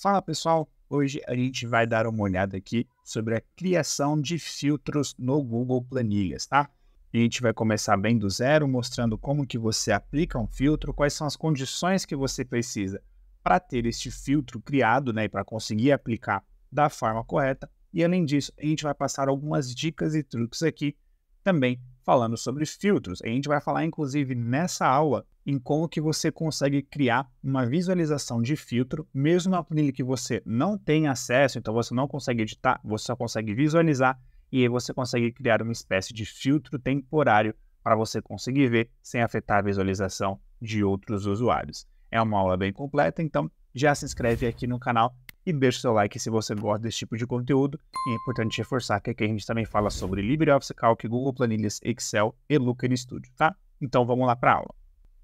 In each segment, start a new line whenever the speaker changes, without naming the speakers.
Fala pessoal, hoje a gente vai dar uma olhada aqui sobre a criação de filtros no Google Planilhas, tá? A gente vai começar bem do zero, mostrando como que você aplica um filtro, quais são as condições que você precisa para ter este filtro criado, né, e para conseguir aplicar da forma correta. E além disso, a gente vai passar algumas dicas e truques aqui também falando sobre filtros. A gente vai falar, inclusive, nessa aula, em como que você consegue criar uma visualização de filtro, mesmo na planilha que você não tem acesso, então você não consegue editar, você só consegue visualizar, e aí você consegue criar uma espécie de filtro temporário para você conseguir ver sem afetar a visualização de outros usuários. É uma aula bem completa, então já se inscreve aqui no canal e deixe seu like se você gosta desse tipo de conteúdo. E é importante reforçar que aqui a gente também fala sobre LibreOffice Calc, Google Planilhas, Excel e Looker Studio, tá? Então vamos lá para a aula.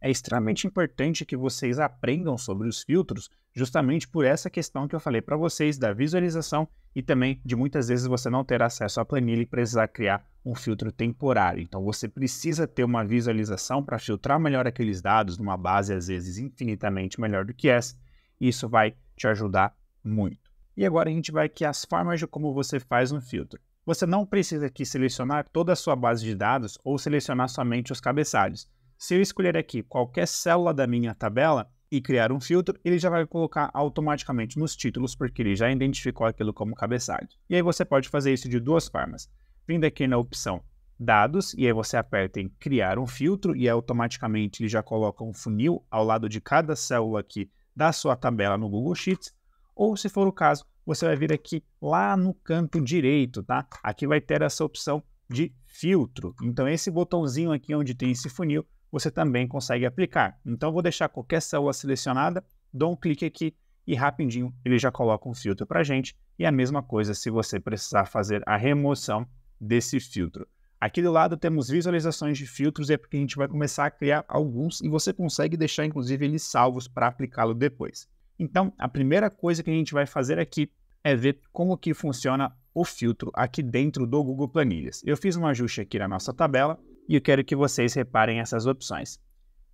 É extremamente importante que vocês aprendam sobre os filtros, justamente por essa questão que eu falei para vocês da visualização e também de muitas vezes você não ter acesso à planilha e precisar criar um filtro temporário. Então você precisa ter uma visualização para filtrar melhor aqueles dados numa base às vezes infinitamente melhor do que essa. E isso vai te ajudar muito. E agora a gente vai aqui as formas de como você faz um filtro. Você não precisa aqui selecionar toda a sua base de dados ou selecionar somente os cabeçalhos. Se eu escolher aqui qualquer célula da minha tabela e criar um filtro, ele já vai colocar automaticamente nos títulos, porque ele já identificou aquilo como cabeçalho. E aí você pode fazer isso de duas formas. Vindo aqui na opção dados, e aí você aperta em criar um filtro, e automaticamente ele já coloca um funil ao lado de cada célula aqui da sua tabela no Google Sheets ou se for o caso, você vai vir aqui lá no canto direito, tá? Aqui vai ter essa opção de filtro. Então, esse botãozinho aqui onde tem esse funil, você também consegue aplicar. Então, vou deixar qualquer célula selecionada, dou um clique aqui e rapidinho ele já coloca um filtro para gente. E a mesma coisa se você precisar fazer a remoção desse filtro. Aqui do lado temos visualizações de filtros, e é porque a gente vai começar a criar alguns e você consegue deixar inclusive eles salvos para aplicá-lo depois. Então, a primeira coisa que a gente vai fazer aqui é ver como que funciona o filtro aqui dentro do Google Planilhas. Eu fiz um ajuste aqui na nossa tabela e eu quero que vocês reparem essas opções.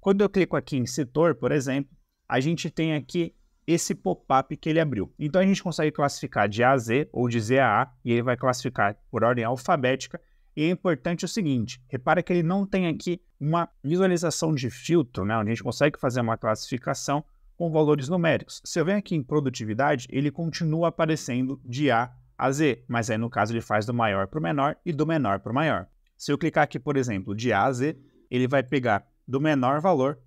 Quando eu clico aqui em setor, por exemplo, a gente tem aqui esse pop-up que ele abriu. Então a gente consegue classificar de A a Z ou de Z a A e ele vai classificar por ordem alfabética. E é importante o seguinte, repara que ele não tem aqui uma visualização de filtro, né, onde a gente consegue fazer uma classificação com valores numéricos. Se eu venho aqui em produtividade, ele continua aparecendo de A a Z, mas aí no caso ele faz do maior para o menor e do menor para o maior. Se eu clicar aqui, por exemplo, de A a Z, ele vai pegar do menor valor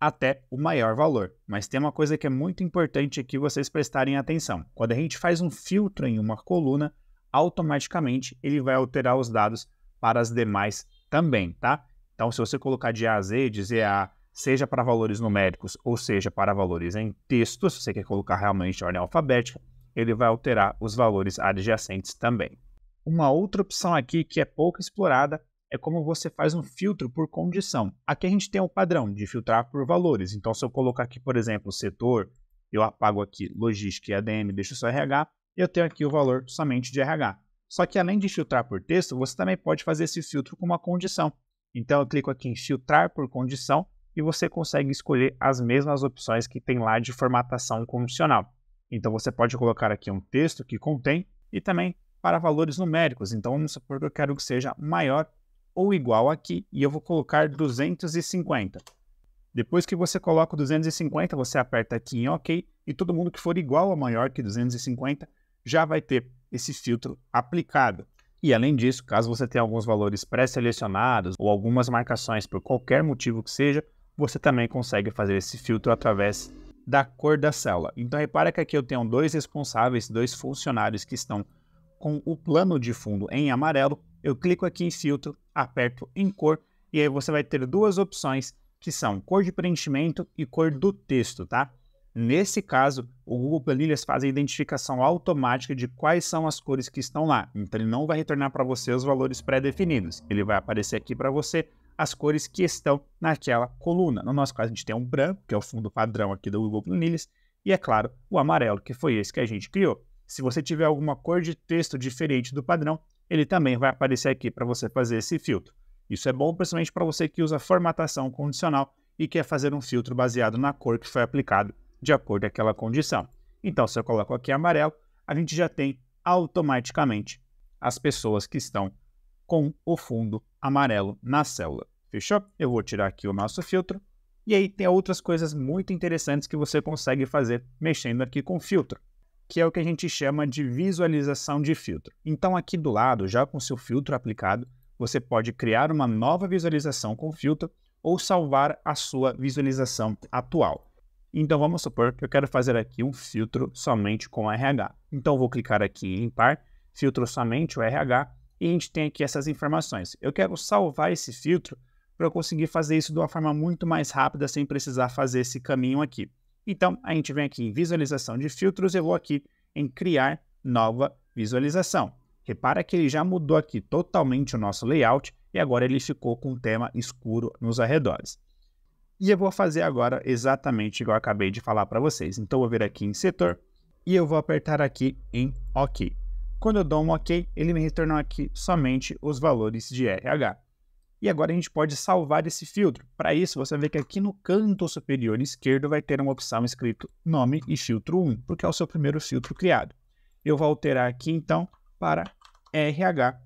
até o maior valor. Mas tem uma coisa que é muito importante aqui vocês prestarem atenção. Quando a gente faz um filtro em uma coluna, automaticamente ele vai alterar os dados para as demais também, tá? Então, se você colocar de A a Z, dizer A seja para valores numéricos ou seja para valores em texto, se você quer colocar realmente ordem alfabética, ele vai alterar os valores adjacentes também. Uma outra opção aqui que é pouco explorada é como você faz um filtro por condição. Aqui a gente tem o um padrão de filtrar por valores. Então, se eu colocar aqui, por exemplo, setor, eu apago aqui logística e ADM, deixo só RH, eu tenho aqui o valor somente de RH. Só que além de filtrar por texto, você também pode fazer esse filtro com uma condição. Então, eu clico aqui em filtrar por condição e você consegue escolher as mesmas opções que tem lá de formatação condicional. Então você pode colocar aqui um texto que contém e também para valores numéricos. Então vamos supor que eu quero que seja maior ou igual aqui e eu vou colocar 250. Depois que você coloca o 250, você aperta aqui em OK e todo mundo que for igual ou maior que 250 já vai ter esse filtro aplicado. E além disso, caso você tenha alguns valores pré-selecionados ou algumas marcações por qualquer motivo que seja, você também consegue fazer esse filtro através da cor da célula. Então repara que aqui eu tenho dois responsáveis, dois funcionários que estão com o plano de fundo em amarelo. Eu clico aqui em filtro, aperto em cor e aí você vai ter duas opções que são cor de preenchimento e cor do texto, tá? Nesse caso, o Google Planilhas faz a identificação automática de quais são as cores que estão lá. Então ele não vai retornar para você os valores pré-definidos. Ele vai aparecer aqui para você as cores que estão naquela coluna. No nosso caso, a gente tem um branco, que é o fundo padrão aqui do Google Planilhas, e é claro, o amarelo, que foi esse que a gente criou. Se você tiver alguma cor de texto diferente do padrão, ele também vai aparecer aqui para você fazer esse filtro. Isso é bom principalmente para você que usa formatação condicional e quer fazer um filtro baseado na cor que foi aplicado de acordo com aquela condição. Então, se eu coloco aqui amarelo, a gente já tem automaticamente as pessoas que estão com o fundo amarelo na célula. Fechou? Eu vou tirar aqui o nosso filtro. E aí tem outras coisas muito interessantes que você consegue fazer mexendo aqui com o filtro, que é o que a gente chama de visualização de filtro. Então aqui do lado, já com seu filtro aplicado, você pode criar uma nova visualização com o filtro ou salvar a sua visualização atual. Então vamos supor que eu quero fazer aqui um filtro somente com RH. Então vou clicar aqui em par, filtro somente o RH e a gente tem aqui essas informações. Eu quero salvar esse filtro para eu conseguir fazer isso de uma forma muito mais rápida sem precisar fazer esse caminho aqui. Então, a gente vem aqui em visualização de filtros, eu vou aqui em criar nova visualização. Repara que ele já mudou aqui totalmente o nosso layout e agora ele ficou com o tema escuro nos arredores. E eu vou fazer agora exatamente igual eu acabei de falar para vocês. Então, eu vou vir aqui em setor e eu vou apertar aqui em OK. Quando eu dou um OK, ele me retornou aqui somente os valores de RH. E agora a gente pode salvar esse filtro. Para isso, você vê que aqui no canto superior esquerdo vai ter uma opção escrito nome e filtro 1, porque é o seu primeiro filtro criado. Eu vou alterar aqui então para RH,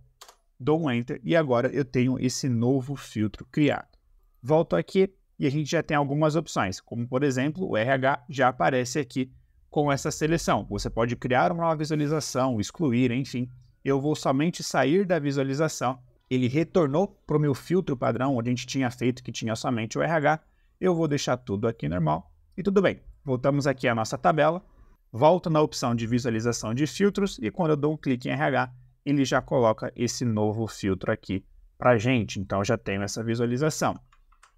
dou um Enter e agora eu tenho esse novo filtro criado. Volto aqui e a gente já tem algumas opções, como por exemplo o RH já aparece aqui com essa seleção. Você pode criar uma nova visualização, excluir, enfim. Eu vou somente sair da visualização. Ele retornou para o meu filtro padrão, onde a gente tinha feito que tinha somente o RH. Eu vou deixar tudo aqui normal e tudo bem. Voltamos aqui à nossa tabela. Volto na opção de visualização de filtros e quando eu dou um clique em RH, ele já coloca esse novo filtro aqui para gente. Então, já tenho essa visualização.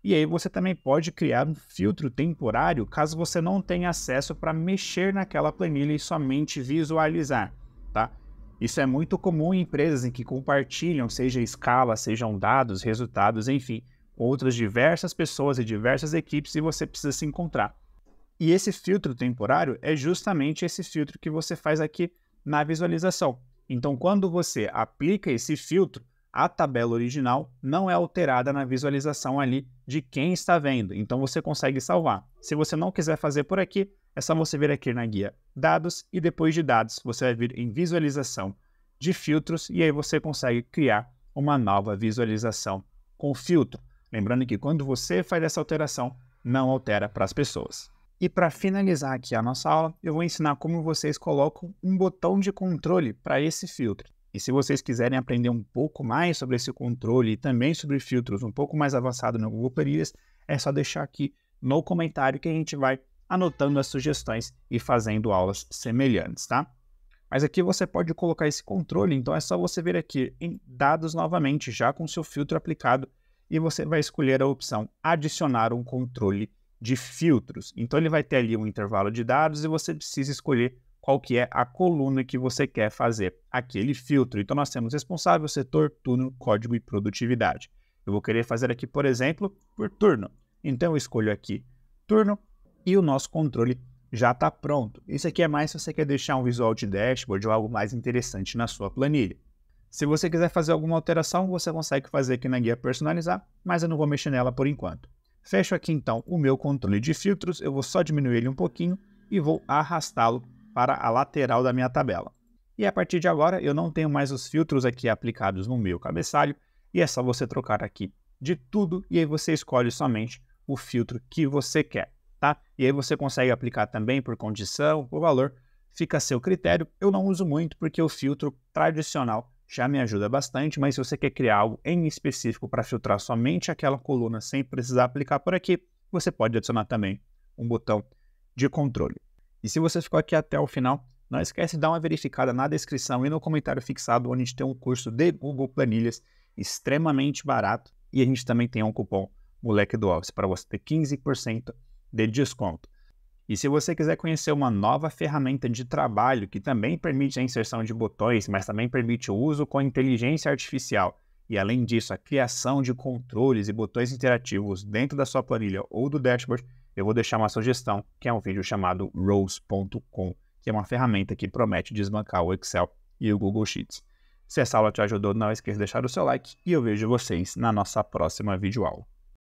E aí você também pode criar um filtro temporário caso você não tenha acesso para mexer naquela planilha e somente visualizar, tá? Isso é muito comum em empresas em que compartilham, seja escala, sejam dados, resultados, enfim, outras diversas pessoas e diversas equipes e você precisa se encontrar. E esse filtro temporário é justamente esse filtro que você faz aqui na visualização. Então, quando você aplica esse filtro, a tabela original não é alterada na visualização ali de quem está vendo. Então você consegue salvar. Se você não quiser fazer por aqui, é só você vir aqui na guia Dados e depois de Dados você vai vir em Visualização de Filtros e aí você consegue criar uma nova visualização com filtro. Lembrando que quando você faz essa alteração, não altera para as pessoas. E para finalizar aqui a nossa aula, eu vou ensinar como vocês colocam um botão de controle para esse filtro. E se vocês quiserem aprender um pouco mais sobre esse controle e também sobre filtros um pouco mais avançado no Google Planilhas, é só deixar aqui no comentário que a gente vai anotando as sugestões e fazendo aulas semelhantes, tá? Mas aqui você pode colocar esse controle, então é só você vir aqui em dados novamente, já com seu filtro aplicado, e você vai escolher a opção adicionar um controle de filtros. Então ele vai ter ali um intervalo de dados e você precisa escolher qual que é a coluna que você quer fazer aquele filtro. Então nós temos responsável, setor, turno, código e produtividade. Eu vou querer fazer aqui, por exemplo, por turno. Então eu escolho aqui turno e o nosso controle já está pronto. Isso aqui é mais se você quer deixar um visual de dashboard ou algo mais interessante na sua planilha. Se você quiser fazer alguma alteração, você consegue fazer aqui na guia personalizar, mas eu não vou mexer nela por enquanto. Fecho aqui então o meu controle de filtros, eu vou só diminuir ele um pouquinho e vou arrastá-lo para a lateral da minha tabela. E a partir de agora eu não tenho mais os filtros aqui aplicados no meu cabeçalho e é só você trocar aqui de tudo e aí você escolhe somente o filtro que você quer, tá? E aí você consegue aplicar também por condição, por valor, fica a seu critério. Eu não uso muito porque o filtro tradicional já me ajuda bastante, mas se você quer criar algo em específico para filtrar somente aquela coluna sem precisar aplicar por aqui, você pode adicionar também um botão de controle. E se você ficou aqui até o final, não esquece de dar uma verificada na descrição e no comentário fixado, onde a gente tem um curso de Google Planilhas extremamente barato e a gente também tem um cupom Moleque do Office para você ter 15% de desconto. E se você quiser conhecer uma nova ferramenta de trabalho que também permite a inserção de botões, mas também permite o uso com inteligência artificial e, além disso, a criação de controles e botões interativos dentro da sua planilha ou do dashboard, eu vou deixar uma sugestão, que é um vídeo chamado Rose.com, que é uma ferramenta que promete desbancar o Excel e o Google Sheets. Se essa aula te ajudou, não esqueça de deixar o seu like e eu vejo vocês na nossa próxima videoaula.